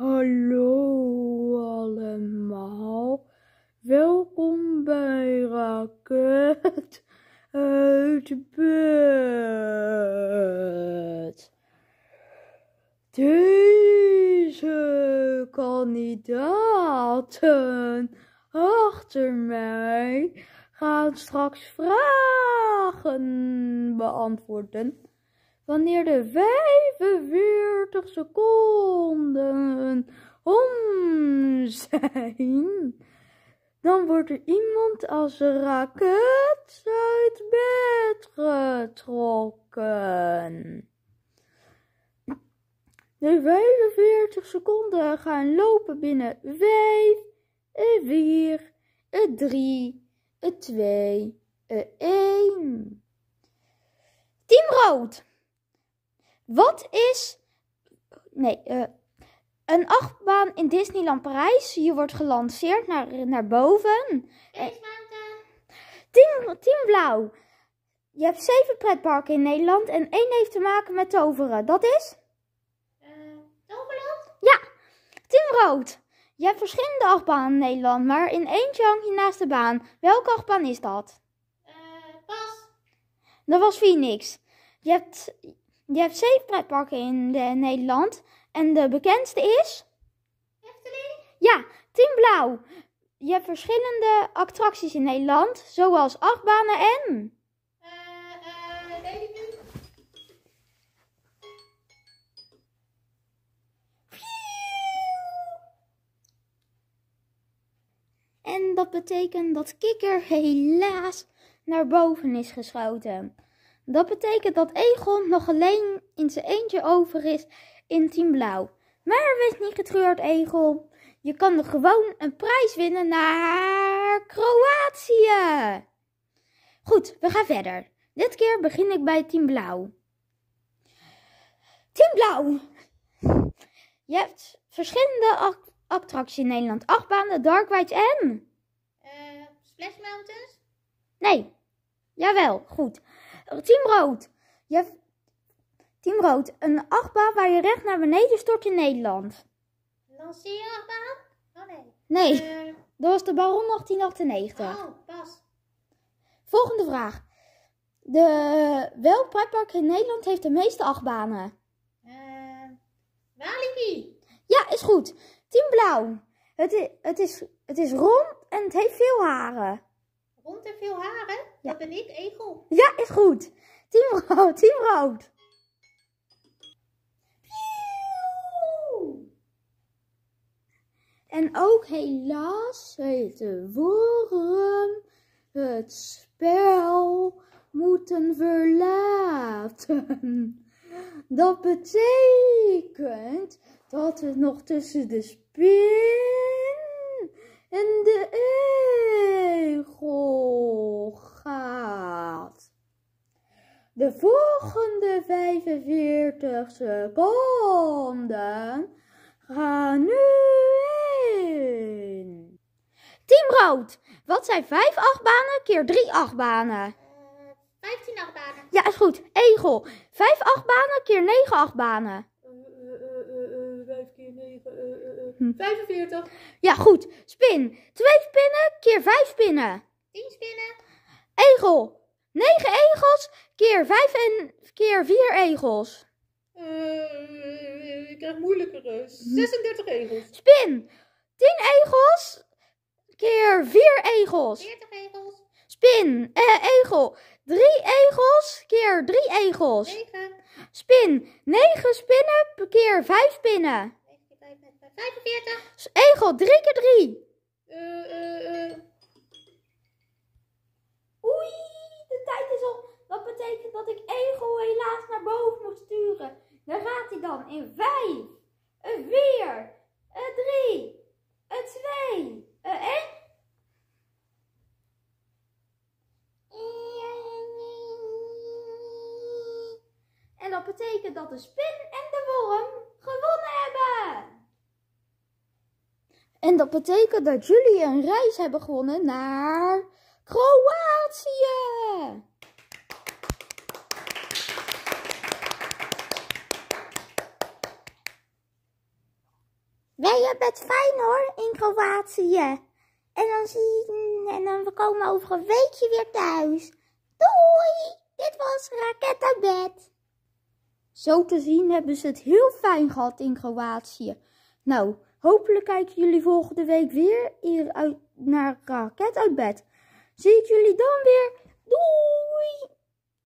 Hallo allemaal, welkom bij Raket uit bed. Deze kandidaten achter mij gaan straks vragen beantwoorden. Wanneer de 45 seconden om zijn, dan wordt er iemand als een raket uit bed getrokken. De 45 seconden gaan lopen binnen 5, 4, 3, 2, 1. Team Rood. Wat is. Nee, eh. Uh... Een achtbaan in Disneyland Parijs. Je wordt gelanceerd naar, naar boven. Team, team Blauw. Je hebt zeven pretparken in Nederland en één heeft te maken met toveren. Dat is? Uh, Toverland? Ja. Team Rood. Je hebt verschillende achtbanen in Nederland, maar in eentje hang je naast de baan. Welke achtbaan is dat? Uh, pas. Dat was Phoenix. Je hebt, je hebt zeven pretparken in de, Nederland. En de bekendste is? Efteling? Ja, Team Blauw. Je hebt verschillende attracties in Nederland, zoals achtbanen en... Eh, eh, en dat betekent dat Kikker helaas naar boven is geschoten. Dat betekent dat Egon nog alleen in zijn eentje over is in team blauw. Maar wees niet getreurd, Egel. Je kan er gewoon een prijs winnen naar Kroatië. Goed, we gaan verder. Dit keer begin ik bij Team Blauw. Team Blauw. Je hebt verschillende attracties in Nederland. Achtbanen, dark rides en... Uh, Splash Mountains? Nee. Jawel, goed. Team Rood. Je hebt Team Rood, een achtbaan waar je recht naar beneden stort in Nederland. Lanceerachtbaan? Oh nee. Nee, eh, dat was de Baron 1898. Oh, pas. Volgende vraag. De, welk pretpark in Nederland heeft de meeste achtbanen? Uh, Walibi. Ja, is goed. Team Blauw. Het is, het, is, het is rond en het heeft veel haren. Rond en veel haren? Dat ben ik, Egel. Ja, is goed. Team Rood, Team Rood. En ook helaas heeft de worm het spel moeten verlaten. Dat betekent dat het nog tussen de spin en de egel gaat. De volgende 45 seconden gaan nu wat zijn 5 acht banen keer 3 acht banen? 15 acht banen. Ja, is goed. Egel. 5 acht banen keer 9 acht banen? 5 keer 9. 45. Ja, goed. Spin. 2 spinnen keer 5 spinnen. 10 spinnen. Egel. 9 egels keer 5 keer 4 egels. Eh, ik krijg moeilijkere. 36 mhm. egels. Spin. 10 egels. 4 vier egels. 40 egels. Spin, eh, egel. Drie egels keer drie egels. 9. Spin, negen spinnen keer 5 spinnen. 45. Egel, 3 keer 3. Eh, eh, eh. Oei, de tijd is op. Dat betekent dat ik Egel helaas naar boven moet sturen. Daar gaat hij dan in vijf, Weer. vier, betekent dat de spin en de worm gewonnen hebben. En dat betekent dat jullie een reis hebben gewonnen naar Kroatië. Wij hebben het fijn hoor in Kroatië. En dan, zien, en dan komen over een weekje weer thuis. Doei! Dit was Raketta Bed. Zo te zien hebben ze het heel fijn gehad in Kroatië. Nou, hopelijk kijken jullie volgende week weer hier uit, naar Raket uit bed. Zie ik jullie dan weer. Doei!